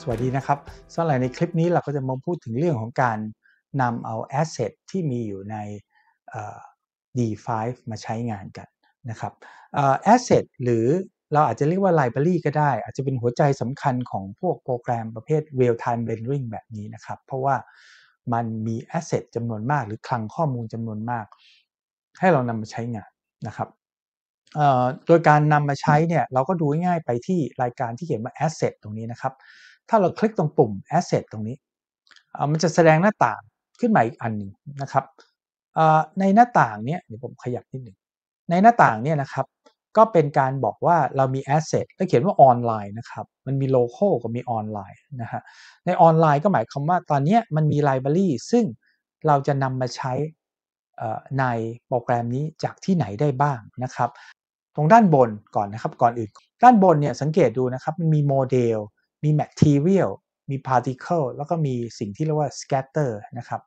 สวัสดีนะครับสำหรับในคลิปนี้เราก็จะมาพูดถึงเรื่องของการนำเอาแอสเซทที่มีอยู่ใน D5 มาใช้งานกันนะครับแอสเซทหรือเราอาจจะเรียกว่าไลบรารีก็ได้ อาจจะเป็นหัวใจสำคัญของพวกโปรแกรมประเภท Real Time Rendering แบบนี้นะครับ เพราะว่ามันมีแอสเซทจำนวนมาก หรือคลังข้อมูลจำนวนมาก ให้เรานำมาใช้งานนะครับ โดยการนำมาใช้เนี่ยเราก็ดูง่ายไปที่รายการที่เขียนว่า Asset ตรงนี้นะครับถ้าเราคลิกตรงปุ่ม asset ตรงนี้ มันจะแสดงหน้าต่างขึ้นมาอีกอันหนึ่งนะครับ ในหน้าต่างเนี้ยเดี๋ยวผมขยับนิดหนึ่ง ในหน้าต่างเนี้ยนะครับ ก็เป็นการบอกว่าเรามี asset แล้วเขียนว่าออนไลน์นะครับ มันมีโลโก้กับมีออนไลน์นะฮะ ในออนไลน์ก็หมายความว่าตอนนี้มันมีไลบรารีซึ่งเราจะนำมาใช้ในโปรแกรมนี้จากที่ไหนได้บ้างนะครับ ตรงด้านบนก่อนนะครับก่อนอื่น ด้านบนเนี่ยสังเกตดูนะครับมันมีโมเดลมี material มี particle แล้วก็มีสิ่งที่เรียกว่า scatter นะครับ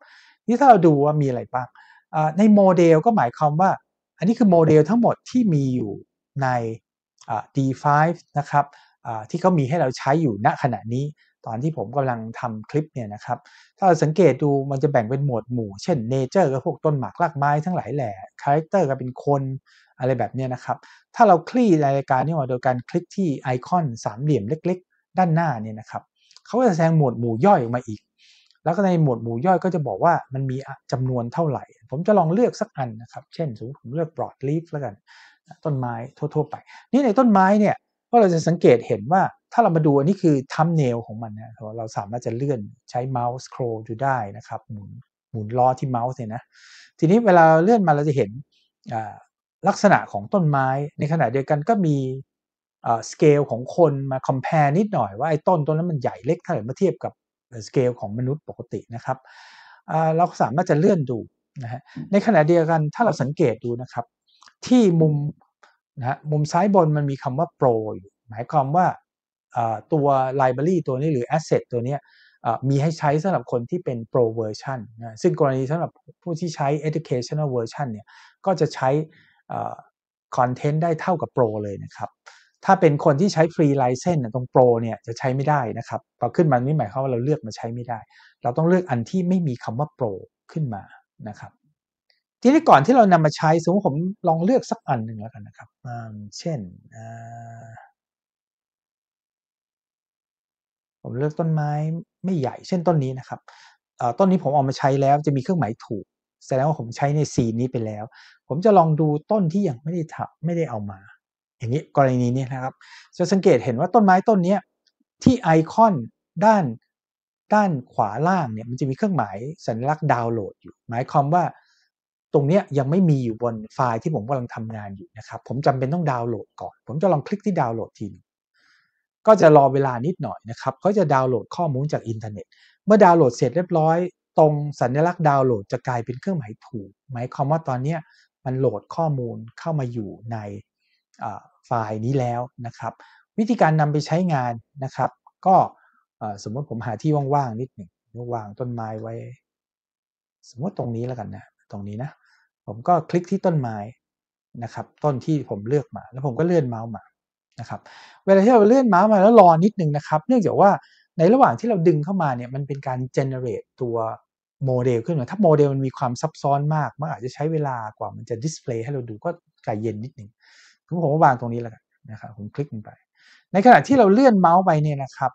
นี่ถ้าเราดูว่ามีอะไรบ้าง ในโมเดล ก็หมายความว่า อันนี้คือโมเดลทั้งหมดที่มีอยู่ใน D5 นะครับ ที่เขามีให้เราใช้อยู่ณขณะนี้ ตอนที่ผมกำลังทำคลิปเนี่ยนะครับ ถ้าเราสังเกตดูมันจะแบ่งเป็นหมวดหมู่ เช่น nature ก็พวกต้นหมากรากไม้ทั้งหลายแหล่ character ก็เป็นคนอะไรแบบนี้นะครับ ถ้าเราคลี่รายการนี้มาโดยการคลิกที่ไอคอนสามเหลี่ยมเล็กด้านหน้า เนี่ยนะครับ เขาก็จะแสดงหมวดหมู่ย่อยออกมาอีก แล้วก็ในหมวดหมู่ย่อยก็จะบอกว่ามันมีจำนวนเท่าไหร่ ผมจะลองเลือกสักอันนะครับ เช่นสมมติผมเลือกปลอดลีฟแล้วกัน ต้นไม้ทั่วๆไป นี่ในต้นไม้เนี่ยก็เราจะสังเกตเห็นว่าถ้าเรามาดูอันนี้คือทัมเนลของมันนะ เราสามารถจะเลื่อนใช้เมาส์สครอลดูได้นะครับ หมุนหมุนล้อที่เมาส์เนี่ยนะ ทีนี้เวลาเลื่อนมาเราจะเห็นลักษณะของต้นไม้ ในขณะเดียวกันก็มีสเกลของคนมาคอมเพร์นิดหน่อยว่า ไอ้ต้นต้นนั้นมันใหญ่เล็กเท่าไหร่เมื่อเทียบกับสเกลของมนุษย์ปกตินะครับเราสามารถจะเลื่อนดูนะฮะในขณะเดียวกันถ้าเราสังเกตดูนะครับ ที่มุมนะฮะมุมซ้ายบนมันมีคำว่าโปรอยู่ หมายความว่าตัวไลบรารีตัวนี้หรือแอสเซทตัวนี้มีให้ใช้สำหรับคนที่เป็นโปรเวอร์ชันนะซึ่งกรณีสำหรับผู้ที่ใช้ educational version เนี่ยก็จะใช้คอนเทนต์ได้เท่ากับโปรเลยนะครับถ้าเป็นคนที่ใช้ฟรีไลเซนต์ตรงโปรเนี่ยจะใช้ไม่ได้นะครับพอขึ้นมาไม่หมายความว่าเราเลือกมาใช้ไม่ได้ เราต้องเลือกอันที่ไม่มีคำว่าโปรขึ้นมานะครับทีนี้ก่อนที่เรานำมาใช้สมมติผมลองเลือกสักอันหนึ่งแล้วกันนะครับเช่นผมเลือกต้นไม้ไม่ใหญ่เช่นต้นนี้นะครับต้นนี้ผมเอามาใช้แล้วจะมีเครื่องหมายถูกแสดงว่าผมใช้ในซีนนี้ไปแล้ว ผมจะลองดูต้นที่ยังไม่ได้ทำไม่ได้เอามาอย่างนี้กรณีนี้นะครับจะสังเกตเห็นว่าต้นไม้ต้นนี้ที่ไอคอนด้านด้านขวาล่างเนี่ยมันจะมีเครื่องหมายสัญลักษณ์ดาวน์โหลดอยู่ หมายความว่าตรงนี้ยังไม่มีอยู่บนไฟล์ที่ผมกำลังทำงานอยู่นะครับผมจำเป็นต้องดาวน์โหลดก่อน ผมจะลองคลิกที่ดาวน์โหลดทีนึงก็จะรอเวลานิดหน่อยนะครับเขาจะดาวน์โหลดข้อมูลจากอินเทอร์เน็ตเมื่อดาวน์โหลดเสร็จเรียบร้อย ตรงสัญลักษณ์ดาวน์โหลดจะกลายเป็นเครื่องหมายถูกหมายความว่าตอนนี้มันโหลดข้อมูลเข้ามาอยู่ในไฟล์นี้แล้วนะครับ วิธีการนำไปใช้งานนะครับ ก็สมมติผมหาที่ว่างๆนิดหนึ่งวางต้นไม้ไว้สมมติตรงนี้แล้วกันนะ ตรงนี้นะผมก็คลิกที่ต้นไม้นะครับต้นที่ผมเลือกมา แล้วผมก็เลื่อนเมาส์มานะครับ เวลาที่เราเลื่อนเมาส์มาแล้วรอนิดหนึ่งนะครับเนื่องจากว่าในระหว่างที่เราดึงเข้ามาเนี่ยมันเป็นการเจเนเรตตัวโมเดลขึ้นมาถ้าโมเดลมันมีความซับซ้อนมากมันอาจจะใช้เวลากว่ามันจะดิสเพลย์ให้เราดูก็ใจเย็นนิดหนึ่งผมผมวางตรงนี้แล้วกันนะครับผมคลิกลงไป ในขณะที่เราเลื่อนเมาส์ไปเนี่ยนะครับ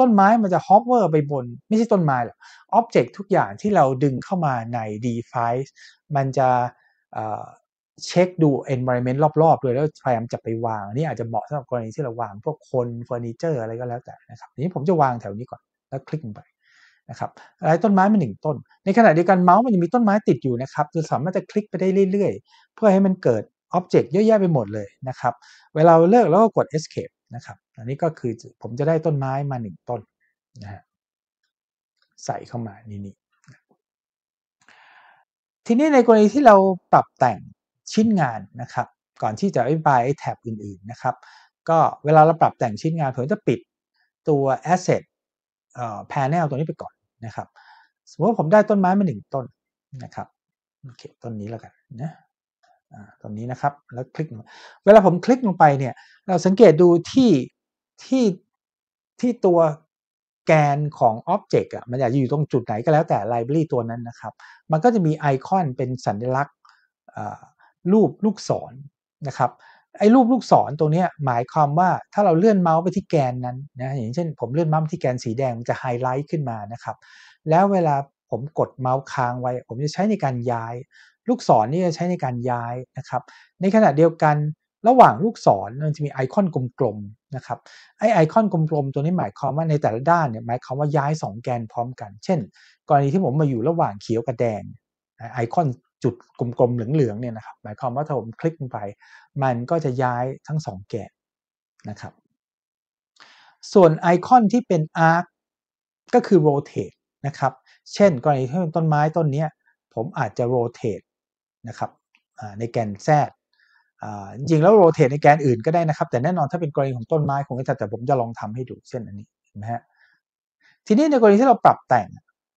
ต้นไม้มันจะฮอปเวอร์ไปบน ไม่ใช่ต้นไม้หรอกอ็อบเจกต์ทุกอย่างที่เราดึงเข้ามาใน DeFi มันจะเช็คดู environment รอบ ๆ ด้วยแล้วพยายามจะไปวางนี่อาจจะเหมาะสำหรับกรณีที่เราวางพวกคนเฟอร์นิเจอร์อะไรก็แล้วแต่นะครับทีนี้ผมจะวางแถวนี้ก่อน แล้วคลิกไปนะครับอะไรต้นไม้มาหนึ่งต้นในขณะเดียวกันเมาส์มันจะมีต้นไม้ติดอยู่นะครับจะสามารถจะคลิกไปได้เรื่อยๆเพื่อให้มันเกิดอ็อบเจกต์เยอะแยะไปหมดเลยนะครับ เวลาเลิกแล้วก็กด escape นะครับ อันนี้ก็คือผมจะได้ต้นไม้มาหนึ่งต้นนะฮะใส่เข้ามานี่นี่ทีนี้ในกรณีที่เราปรับแต่งชิ้นงานนะครับ ก่อนที่จะอธิบายแท็บอื่นๆนะครับ ก็เวลาเราปรับแต่งชิ้นงานผมจะปิดตัว asset panel ตัวนี้ไปก่อนนะครับ สมมติว่าผมได้ต้นไม้มาหนึ่งต้นนะครับโอเคต้นนี้แล้วกันนะตรงนี้นะครับแล้วคลิก เวลาผมคลิกลงไปเนี่ยเราสังเกตดูที่ที่ที่ตัวแกนของอ็อบเจกต์อ่ะมันอยากจะอยู่ตรงจุดไหนก็แล้วแต่ไลบรารีตัวนั้นนะครับ มันก็จะมีไอคอนเป็นสัญลักษณ์รูปลูกศรนะครับไอ้รูปลูกศรตรงนี้หมายความว่าถ้าเราเลื่อนเมาส์ไปที่แกนนั้นนะอย่างเช่นผมเลื่อนเมาส์ที่แกนสีแดงมันจะไฮไลท์ขึ้นมานะครับแล้วเวลาผมกดเมาส์ค้างไว้ ผมจะใช้ในการย้ายลูกศรนี่จะใช้ในการย้ายนะครับ ในขณะเดียวกันระหว่างลูกศรมันจะมีไอคอนกลมๆนะครับไอไอคอนกลมๆตัวนี้หมายความว่าในแต่ละด้านเนี่ยหมายความว่าย้าย2แกนพร้อมกัน เช่น กรณีที่ผมมาอยู่ระหว่างเขียวกับแดงไอคอนจุดกลมๆเหลืองๆเนี่ยนะครับหมายความว่าถ้าผมคลิกลงไป มันก็จะย้ายทั้ง2แกนนะครับส่วนไอคอนที่เป็นอาร์คก็คือโรเตทนะครับเช่น กรณีที่เป็นต้นไม้ต้นนี้ผมอาจจะโรเตทนะครับในแกนแทรจริงแล้วโรเตทในแกนอื่นก็ได้นะครับ แต่แน่นอนถ้าเป็นกรณีของต้นไม้คงไม่จัดแต่ผมจะลองทำให้ดูเช่นอันนี้นะฮะทีนี้ในกรณีที่เราปรับแต่ง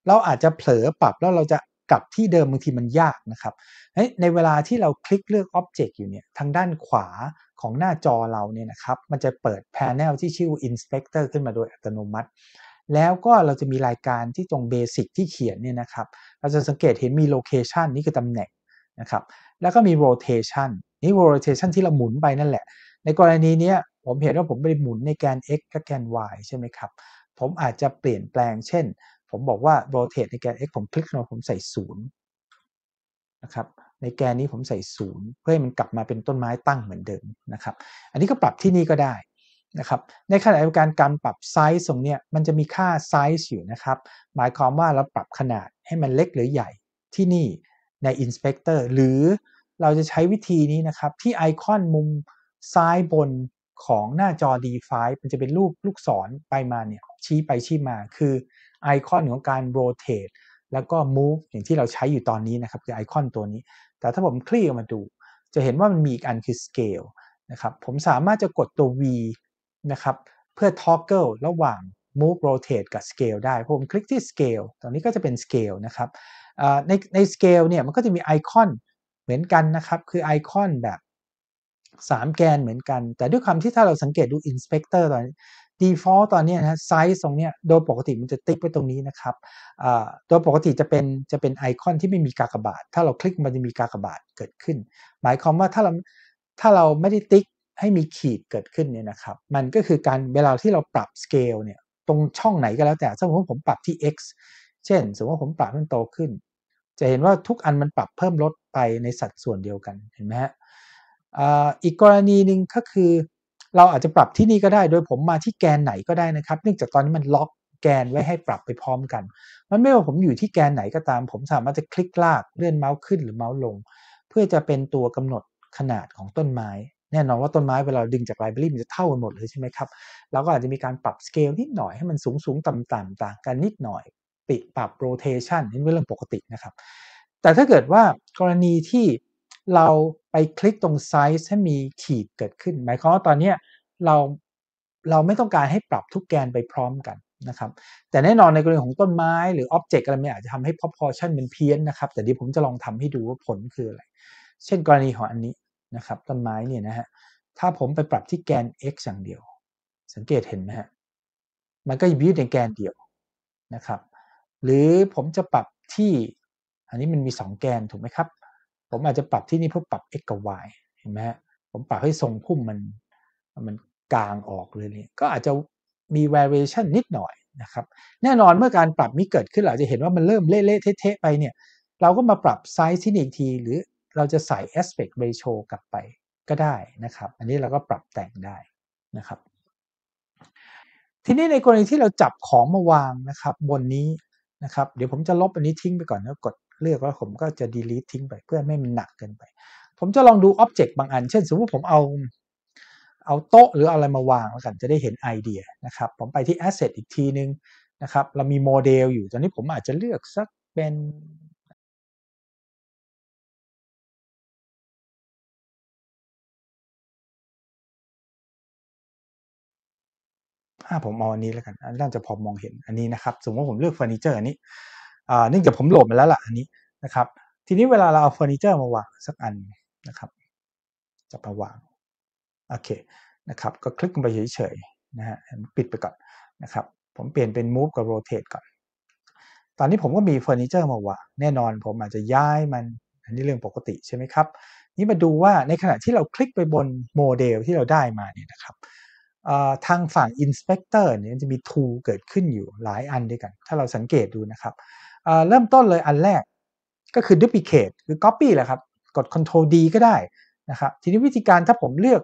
เราอาจจะเผลอปรับแล้วเราจะกลับที่เดิมบางทีมันยากนะครับในเวลาที่เราคลิกเลือกอ็อบเจกต์อยู่เนี่ยทางด้านขวาของหน้าจอเราเนี่ยนะครับมันจะเปิดแพนเนลที่ชื่อ Inspector ขึ้นมาโดยอัตโนมัติ แล้วก็เราจะมีรายการที่ตรงเบสิกที่เขียนเนี่ยนะครับเราจะสังเกตเห็นมีโลเคชันนี่คือตำแหน่งนะครับแล้วก็มี rotation นี่ rotation ที่เราหมุนไปนั่นแหละ ในกรณีนี้ผมเห็นว่าผมไปหมุนในแกน x กับแกน y ใช่ไหมครับผมอาจจะเปลี่ยนแปลงเช่น ผมบอกว่า rotate ในแกน x ผมคลิกนงผมใส่0นะครับในแกนนี้ผมใส่ 0 เพื่อให้มันกลับมาเป็นต้นไม้ตั้งเหมือนเดิมนะครับอันนี้ก็ปรับที่นี่ก็ได้นะครับในขณะเดียวกันการปรับไซส์ตรงนี้มันจะมีค่าไซส์อยู่นะครับหมายความว่าเราปรับขนาดให้มันเล็กหรือใหญ่ที่นี่ใน Inspector หรือเราจะใช้วิธีนี้นะครับที่ไอคอนมุมซ้ายบนของหน้าจอ D5 มันจะเป็นรูปลูกศรไปมาเนี่ยชี้ไปชี้มาคือไอคอนของการ rotate แล้วก็ move อย่างที่เราใช้อยู่ตอนนี้นะครับคือไอคอนตัวนี้ แต่ถ้าผมคลี่ออกมาดูจะเห็นว่ามันมีอีกอันคือ scale นะครับผมสามารถจะกดตัว V นะครับเพื่อ toggle ระหว่าง move rotate กับ scale ได้ ผมคลิกที่ scale ตอนนี้ก็จะเป็น scale นะครับในใน scale เนี่ยมันก็จะมีไอคอนเหมือนกันนะครับ คือไอคอนแบบ 3 แกนเหมือนกัน แต่ด้วยความที่ถ้าเราสังเกตดู inspector ตอน default ตอนนี้นะไซส์ตรงนี้โดยปกติมันจะติ๊กไว้ตรงนี้นะครับโดยปกติจะเป็นจะเป็นไอคอนที่ไม่มีกากบาท ถ้าเราคลิกมันจะมีกากบาทเกิดขึ้น หมายความว่าถ้าเราถ้าเราไม่ได้ติ๊กให้มีขีดเกิดขึ้นเนี่ยนะครับ มันก็คือการเวลาที่เราปรับสเกลเนี่ยตรงช่องไหนก็แล้วแต่ สมมติผมปรับที่ x เช่น สมมติว่าผมปรับ้มันโตขึ้น จะเห็นว่าทุกอันมันปรับเพิ่มลดไปในสัดส่วนเดียวกัน เห็นไหมฮะอีกกรณีหนึ่งก็คือ เราอาจจะปรับที่นี่ก็ได้ โดยผมมาที่แกนไหนก็ได้นะครับ เนื่องจากตอนนี้มันล็อกแกนไว้ให้ปรับไปพร้อมกัน มันไม่ว่าผมอยู่ที่แกนไหนก็ตาม ผมสามารถจะคลิกลากเลื่อนเมาส์ขึ้นหรือเมาส์ลง เพื่อจะเป็นตัวกำหนดขนาดของต้นไม้แน่นอนว่าต้นไม้เวลาดึงจากไลบรารีมันจะเท่ากันหมดเลยใช่ไหมครับเราก็อาจจะมีการปรับสเกลนิดหน่อยให้มันสูงสูงต่ำต่ำต่างกันนิดหน่อยปิดปรับโรเทชันนี่เป็นเรื่องปกตินะครับ แต่ถ้าเกิดว่ากรณีที่เราไปคลิกตรงไซส์ให้มีขีดเกิดขึ้น หมายความว่าตอนนี้เราเราไม่ต้องการให้ปรับทุกแกนไปพร้อมกันนะครับแต่แน่นอนในกรณีของต้นไม้ หรืออ็อบเจกต์อะไรม่อาจจะทำให้ proportion มันเพี้ยนนะครับแต่เดี๋ยวผมจะลองทำให้ดูว่าผลคืออะไรเช่นกรณีของอันนี้นะครับต้นไม้เนี่ยนะฮะถ้าผมไปปรับที่แกน x อย่างเดียว สังเกตเห็นไหมฮะมันก็ยืดในแกนเดียวนะครับหรือผมจะปรับที่ อันนี้มันมี 2 แกนถูกไหมครับ ผมอาจจะปรับที่นี่เพื่อปรับ x กับ y เห็นไหมฮะผมปรับให้ทรงพุ่มมัน มันกลางออกเลยเนี่ยก็อาจจะมี variation นิดหน่อยนะครับแน่นอนเมื่อการปรับนี้เกิดขึ้น เราจะเห็นว่ามันเริ่มเละเทะไปเนี่ยเราก็มาปรับไซส์ที่นี่อีกทีหรือเราจะใส่ aspect ratio กลับไปก็ได้นะครับ อันนี้เราก็ปรับแต่งได้นะครับ ทีนี้ในกรณีที่เราจับของมาวางนะครับบนนี้นะครับเดี๋ยวผมจะลบอันนี้ทิ้งไปก่อนแล้วกดเลือกแล้วผมก็จะ delete ทิ้งไปเพื่อไม่มันหนักเกินไป ผมจะลองดูออ็บเจกต์บางอัน เช่นสมมติผมเอาเอาโต๊ะ หรืออะไรมาวางแล้วกัน จะได้เห็นไอเดียนะครับ ผมไปที่ asset อีกทีนึงนะครับเรามีโมเดลอยู่ตอนนี้ผมอาจจะเลือกสักเป็นอ่าผมเอาอันนี้แล้วกันน่าจะพอมองเห็นอันนี้นะครับสมมติผมเลือกเฟอร์นิเจอร์อันนี้อ่าเนื่องจากผมโหลดมาแล้วล่ะอันนี้นะครับทีนี้เวลาเราเอาเฟอร์นิเจอร์มาวางสักอันนะครับ จะมาวาง โอเค นะครับ ก็คลิกไปเฉยๆนะฮะปิดไปก่อนนะครับ ผมเปลี่ยนเป็น move กับ rotate ก่อน ตอนนี้ผมก็มีเฟอร์นิเจอร์มาวางแน่นอนผมอาจจะย้ายมัน อันนี้เรื่องปกติใช่ไหมครับนี่มาดูว่าในขณะที่เราคลิกไปบนโมเดลที่เราได้มาเนี่ยนะครับทางฝั่ง Inspector เนี่ยจะมี tool เกิดขึ้นอยู่หลายอันด้วยกัน ถ้าเราสังเกตดูนะครับ เริ่มต้นเลยอันแรกก็คือ duplicate คือ copy แหละครับ กด control D ก็ได้นะครับ ทีนี้วิธีการถ้าผมเลือก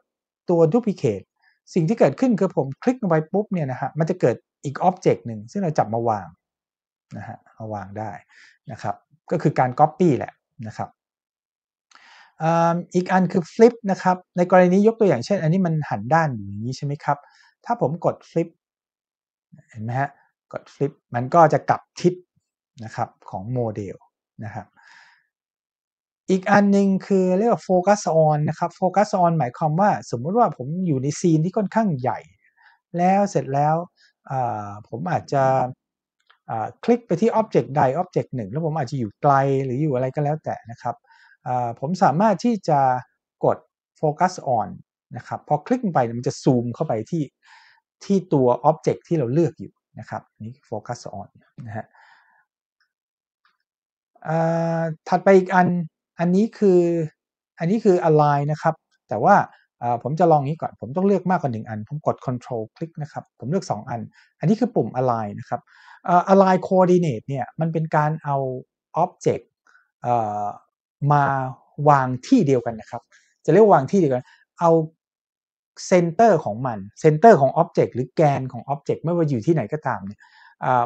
ตัว duplicate สิ่งที่เกิดขึ้นคือผมคลิกลงไปปุ๊บเนี่ยนะฮะ มันจะเกิดอีก object หนึ่งซึ่งเราจับมาวางนะฮะมาวางได้นะครับ ก็คือการ copy แหละนะครับอีกอันคือฟลิปนะครับในกรณีนี้ยกตัวอย่างเช่นอันนี้มันหันด้านอย่างนี้ใช่ไหมครับ ถ้าผมกดฟลิปเห็นไหมฮะกดฟลิปมันก็จะกลับทิศนะครับของโมเดลนะครับอีกอันหนึ่งคือเรียกว่าโฟกัสออนนะครับโฟกัสออนหมายความว่าสมมติว่าผมอยู่ในซีนที่ค่อนข้างใหญ่ แล้วเสร็จแล้วผมอาจจะคลิกไปที่อ็อบเจกต์ใดอ็อบเจกต์หนึ่งแล้วผมอาจจะอยู่ไกลหรืออยู่อะไรก็แล้วแต่นะครับผมสามารถที่จะกด Focus on นะครับพอคลิกไป มันจะซูมเข้าไปที่ที่ตัวออ็บเจกต์ที่เราเลือกอยู่นะครับนี่ Focus on นะฮะถัดไปอีกอัน อันนี้คืออันนี้คือ align นะครับแต่ว่าผมจะลองนี้ก่อน ผมต้องเลือกมากกว่าหนึ่งอัน ผมกด control คลิกนะครับผมเลือก 2 อัน อันนี้คือปุ่ม align นะครับ align coordinate เนี่ยมันเป็นการเอา object มาวางที่เดียวกันนะครับ จะเรียกวางที่เดียวกัน เอาเซนเตอร์ของมัน เซนเตอร์ของอ็อบเจกต์หรือแกนของอ็อบเจกต์ไม่ว่าอยู่ที่ไหนก็ตามเนี่ย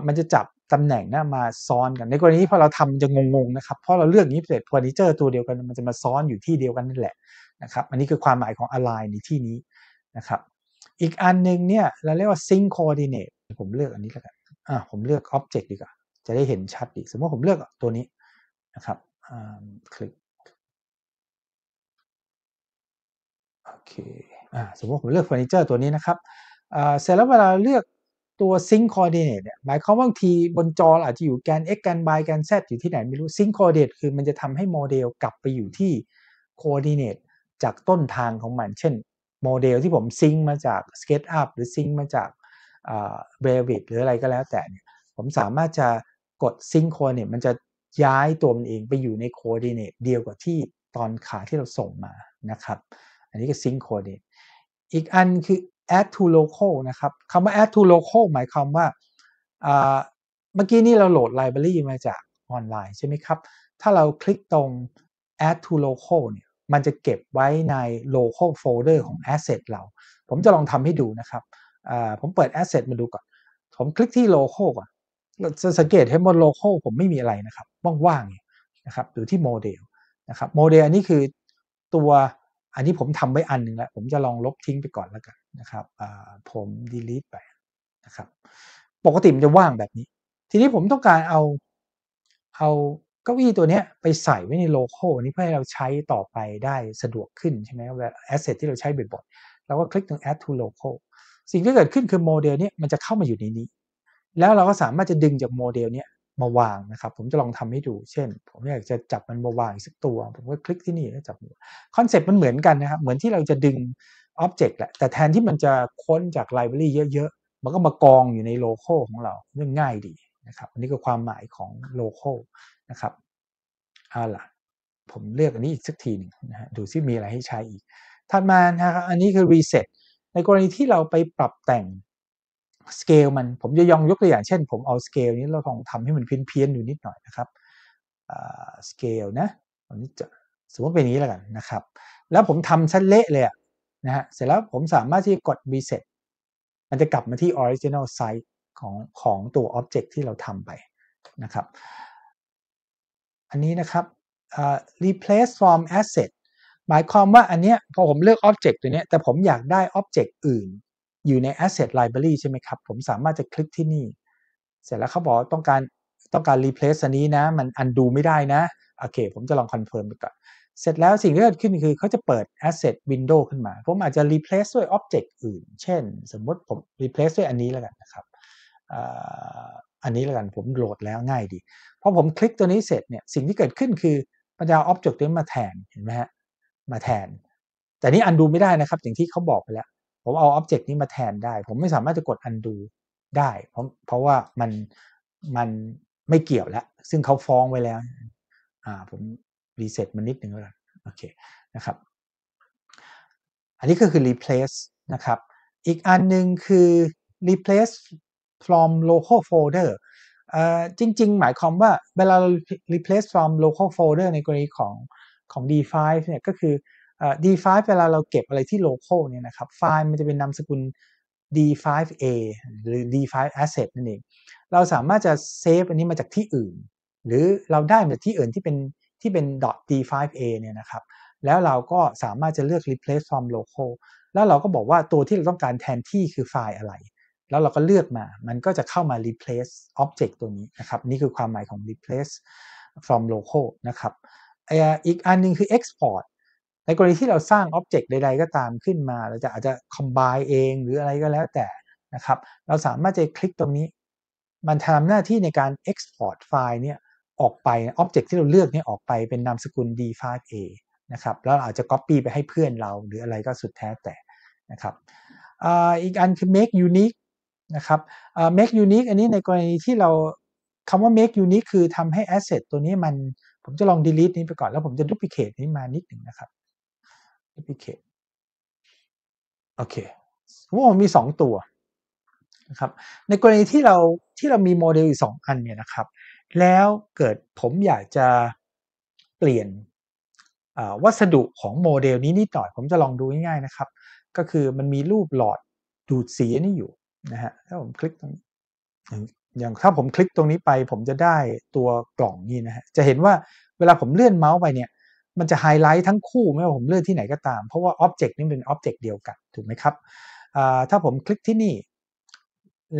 มันจะจับตำแหน่งนะมาซ้อนกัน ในกรณีที่พอเราทำจะงงๆนะครับเพราะเราเลือกนี้เสร็จเฟอร์นิเจอร์ตัวเดียวกัน มันจะมาซ้อนอยู่ที่เดียวกันนั่นแหละนะครับ อันนี้คือความหมายของ align ในที่นี้นะครับ อีกอันนึงเนี่ย เราเรียกว่า sync coordinate ผมเลือกอันนี้แล้วกัน อ่าผมเลือก object ดีกว่า จะได้เห็นชัดดีสมมติผมเลือกตัวนี้นะครับ click โอเคสมมติผมเลือกเฟอร์นิเจอร์ตัวนี้นะครับเสร็จแล้วเวลาเลือกตัวซิงค์คอร์ดิเนตเนี่ยหมายความว่าบางทีบนจออาจจะอยู่แกน x แกน y แกน z อยู่ที่ไหนไม่รู้ซิงค์คอร์ดิเนตคือมันจะทำให้โมเดล กลับไปอยู่ที่คอร์ดิเนตจากต้นทางของมัน เช่นโมเดลที่ผมซิงค์มาจาก SketchUp หรือซิงค์มาจากเบรวิดหรืออะไรก็แล้ว แต่ผมสามารถจะกดซิงคโครเนี่ยมันจะย้ายตัวมันเองไปอยู่ในโคดิเนตเดียวกับที่ตอนขาที่เราส่งมานะครับ อันนี้ก็ซิงโคดิเนตอีกอันคือ add to local นะครับ คำว่า add to local หมายความว่า เมื่อกี้นี้เราโหลด library มาจากออนไลน์ใช่ไหมครับ ถ้าเราคลิกตรง add to local เนี่ย มันจะเก็บไว้ใน local folder ของ asset เรา ผมจะลองทำให้ดูนะครับ ผมเปิด asset มาดูก่อน ผมคลิกที่ local ก่อนเราจะสังเกตให้บนโลคอลผมไม่มีอะไรนะครับ ว่างๆนะครับอยู่ที่โมเดลนะครับโมเดลอันนี้คือตัวอันนี้ผมทำไว้อันหนึ่งแล้วผมจะลองลบทิ้งไปก่อนแล้วกันนะครับผม delete ไปนะครับปกติมันจะว่างแบบนี้ ทีนี้ผมต้องการเอาเอาเก้าอี้ตัวนี้ไปใส่ไว้ในโลคอลนี้เพื่อให้เราใช้ต่อไปได้สะดวกขึ้นใช่ไหมแวบาแอสเซทที่เราใช้บ่อยๆเราก็คลิกตรง add to l o c a l สิ่งที่เกิดขึ้นคือโมเดลนี้มันจะเข้ามาอยู่ในนี้แล้วเราก็สามารถจะดึงจากโมเดลนี้มาวางนะครับผมจะลองทำให้ดู เช่น ผมอยากจะจับมันมาวางสักตัว ผมก็คลิกที่นี่แล้วจับมคอนเซ็ปต์มันเหมือนกันนะครับ เหมือนที่เราจะดึงอ็อบเจกต์แหละแต่แทนที่มันจะค้นจากไลบรารีเยอะๆมันก็มากองอยู่ในโลโก้ของเราเรื่องง่ายดีนะครับอันนี้ก็ความหมายของโลโก้นะครับเอาล่ะผมเลือกอันนี้อีกสักทีหนึ่งนะฮะดูซิมีอะไรให้ใช้อีก ถัดมานะครับอันนี้คือรีเซ็ตในกรณีที่เราไปปรับแต่งสเกลมัน ผมจะยองยกตัวอย่างเช่นผมเอาสเกลนี้เราลองทำให้มันเพี้ยนๆอยู่นิดหน่อยนะครับสเกลนะนี้จะสมมติเป็นนี้แล้วกันนะครับ แล้วผมทำชั้นเละเลยนะฮะเสร็จแล้วผมสามารถที่กด reset มันจะกลับมาที่ original size ของของตัว object ที่เราทำไปนะครับ อันนี้นะครับ uh, replace from asset หมายความว่าอันเนี้ยพอผมเลือก object ตัวเนี้ยแต่ผมอยากได้ object อื่นอยู่ใน Asset Library ใช่ไหมครับ ผมสามารถจะคลิกที่นี่ เสร็จแล้วเขาบอกต้องการต้องการ replace อันนี้นะมันอันดูไม่ได้นะ โอเค ผมจะลองคอนเฟิร์มไปก่อน เสร็จแล้วสิ่งที่เกิดขึ้น คือเขาจะเปิด asset window ขึ้นมา ผมอาจจะ replace ด้วย object อื่น เช่น สมมติผม replace ด้วยอันนี้แล้วกันนะครับอันนี้แล้วกัน ผมโหลดแล้ว ง่ายดีพอผมคลิกตัวนี้เสร็จเนี่ยสิ่งที่เกิดขึ้นคือมันจะเอา object นี้มาแทนเห็นไหมฮะมาแทน แต่นี้อันดูไม่ได้นะครับ อย่างที่เขาบอกไปแล้วผมเอาอ็อบเจกต์นี้มาแทนได้ ผมไม่สามารถจะกด undo ได้ เพราะเพราะว่ามันมันไม่เกี่ยวแล้ว ซึ่งเขาฟ้องไว้แล้วอ่าผมรีเซ็ตมันนิดหนึ่งแล้วนโอเค นะครับ อันนี้ก็คือ replace นะครับ อีกอันหนึ่งคือ replace from local folder จริงๆ หมายความว่า เวลา replace from local folder ในกรณีของของ d5 เนี่ยก็คือ D5 เวลาเราเก็บอะไรที่โลเคอลเนี่ยนะครับไฟล์มันจะเป็นนามสกุล D5A หรือ D5 Asset นั่นเอง เราสามารถจะเซฟอันนี้มาจากที่อื่น หรือเราได้มาจากที่อื่นที่เป็นที่เป็น .d5a เนี่ยนะครับ แล้วเราก็สามารถจะเลือก replace from local แล้วเราก็บอกว่าตัวที่เราต้องการแทนที่คือไฟล์อะไร แล้วเราก็เลือกมามันก็จะเข้ามา replace object ตัวนี้นะครับนี่คือความหมายของ replace from local นะครับอีกอันนึงคือ export ในกรณีที่เราสร้างอ็อบเจกต์ใดๆ ก็ตามขึ้นมา เราจะอาจจะคอมไบเองหรืออะไรก็แล้วแต่นะครับเราสามารถจะคลิกตรงนี้ มันทำหน้าที่ในการ Export ไฟล์เนี่ยออกไปอ็อบเจกต์ที่เราเลือกเนี่ยออกไปเป็นนามสกุล d5a นะครับ แล้วอาจจะ Copy ไปให้เพื่อนเราหรืออะไรก็สุดแท้แต่นะครับอีกอันคือ make unique นะครับ make unique อันนี้ในกรณีที่เราคำว่า make unique คือทำให้ asset ตัวนี้มันผมจะลอง delete นี้ไปก่อนแล้วผมจะ duplicate นี้มานิดหนึ่งนะครับพิเคโอเคว่ามีสองตัวนะครับ ในกรณีที่เราที่เรามีโมเดลอีกสองอันเนี่ยนะครับ แล้วเกิดผมอยากจะเปลี่ยนวัสดุของโมเดลนี้นิดหน่อย ผมจะลองดูง่ายๆนะครับ ก็คือมันมีรูปหลอดดูดสีนี่อยู่นะฮะถ้าผมคลิกตรงนี้อย่างถ้าผมคลิกตรงนี้ไป ผมจะได้ตัวกล่องนี้นะฮะจะเห็นว่าเวลาผมเลื่อนเมาส์ไปเนี่ยมันจะไฮไลท์ทั้งคู่ไม่ว่าผมเลือกที่ไหนก็ตาม เพราะว่าอ็อบเจกต์นี่เป็นอ็อบเจกต์เดียวกันถูกไหมครับถ้าผมคลิกที่นี่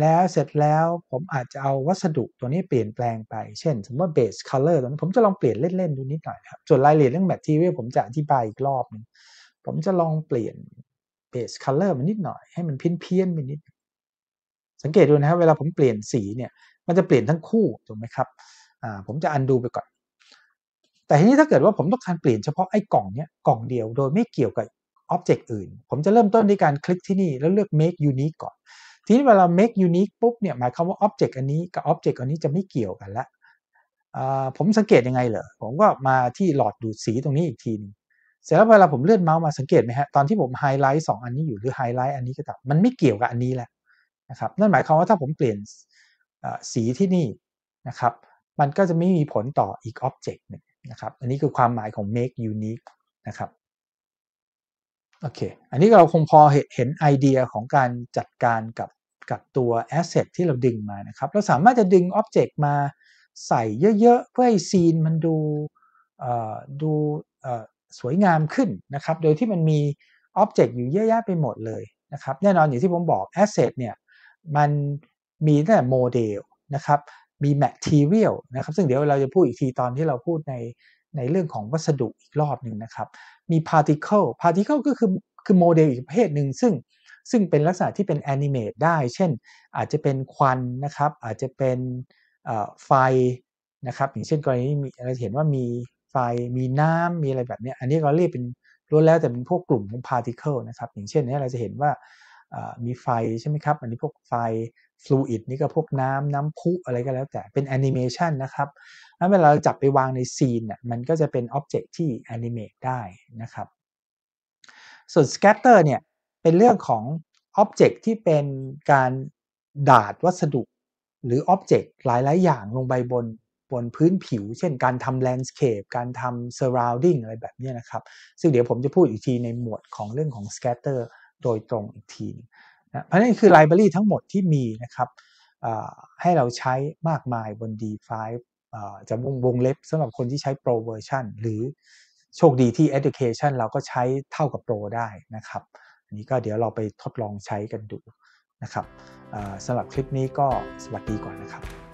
แล้วเสร็จแล้วผมอาจจะเอาวัสดุตัวนี้เปลี่ยนแปลงไปเช่น สมมติว่าเบสคัลเลอร์ตัวนี้ผมจะลองเปลี่ยนเล่นๆดูนิดหน่อยครับส่วนรายละเอียดเรื่องแมททีเรียผมจะอธิบายอีกรอบนึงผมจะลองเปลี่ยนเบสคัลเลอร์มันนิดหน่อยให้มันเพี้ยนๆไปนิด สังเกตดูนะครับเวลาผมเปลี่ยนสีเนี่ยมันจะเปลี่ยนทั้งคู่ถูกไหมครับผมจะอันดูไปก่อนแต่ทีนี้ถ้าเกิดว่าผมต้องการเปลี่ยนเฉพาะไอ้กล่องเนี้ยกล่องเดียวโดยไม่เกี่ยวกับอ็อบเจกต์อื่น ผมจะเริ่มต้นด้วยการคลิกที่นี่แล้วเลือก make unique ก่อน ทีนี้เวลา make unique ปุ๊บเนี่ยหมายความว่าอ็อบเจกต์อันนี้กับอ็อบเจกต์อันนี้จะไม่เกี่ยวกันละผมสังเกตยังไงเหรอผมก็มาที่หลอดดูดสีตรงนี้อีกทีนึงเสร็จแล้วเวลาผมเลื่อนเมาส์มาสังเกตไหมฮะตอนที่ผมไฮไลท์2อันนี้อยู่หรือไฮไลท์อันนี้ก็ตามมันไม่เกี่ยวกับอันนี้แหละนะครับนั่นหมายความว่าถ้าผมเปลี่ยนสีที่นี่นะครับ มันก็จะไม่มีผลต่ออีกอ็อบเจกต์หนึ่งนะครับ อันนี้คือความหมายของ make unique นะครับ โอเค อันนี้เราคงพอเห็นไอเดียของการจัดการกับกับตัว asset ที่เราดึงมานะครับ เราสามารถจะดึง object มาใส่เยอะๆ เพื่อให้ซีน มันดูดูสวยงามขึ้นนะครับ โดยที่มันมีอ็อบเจกต์อยู่เยอะแยะไปหมดเลยนะครับ แน่นอนอย่างที่ผมบอกแอสเซทเนี่ยมันมีตั้งแต่โมเดลนะครับมี material นะครับซึ่งเดี๋ยวเราจะพูดอีกทีตอนที่เราพูดในในเรื่องของวัสดุอีกรอบหนึ่งนะครับ มี particle particle ก็คือคือโมเดลอีกประเภทหนึ่งซึ่งซึ่งเป็นลักษณะที่เป็น animate ได้ เช่นอาจจะเป็นควันนะครับ อาจจะเป็นไฟนะครับอย่างเช่นกรณีมีเราเห็นว่ามีไฟ มีน้ำมีอะไรแบบนี้ อันนี้เราเรียกเป็นร้วนแล้วแต่เป็นพวกกลุ่มของ particle นะครับอย่างเช่นนี้เราจะเห็นว่ามีไฟ ใช่ไหมครับ อันนี้พวกไฟฟลูอิดนี่ก็พวกน้ำน้ำพุ อะไรก็แล้วแต่เป็นแอนิเมชันนะครับแล้วเวลาเราจับไปวางในซีนน่ยมันก็จะเป็นอ็อบเจกต์ที่แอนิเมตได้นะครับ ส่วนสแกตเตอร์เนี่ยเป็นเรื่องของอ็อบเจกต์ที่เป็นการดาดวัสดุ หรืออ็อบเจกต์หลายๆ อย่างลงไปบนบนพื้นผิว เช่นการทำแลนด์สเคปการทำซอร์ราวดิ้งอะไรแบบนี้นะครับ ซึ่งเดี๋ยวผมจะพูดอีกทีในหมวดของเรื่องของสกตเตอร์โดยตรงอีกทีเพราะนั่นคือไลบรารีทั้งหมดที่มีนะครับให้เราใช้มากมายบน D5 จะวงวงเล็บสำหรับคนที่ใช้ Pro version หรือโชคดีที่ education เราก็ใช้เท่ากับ Pro ได้นะครับ อันนี้ก็เดี๋ยวเราไปทดลองใช้กันดูนะครับสำหรับคลิปนี้ก็สวัสดีก่อนนะครับ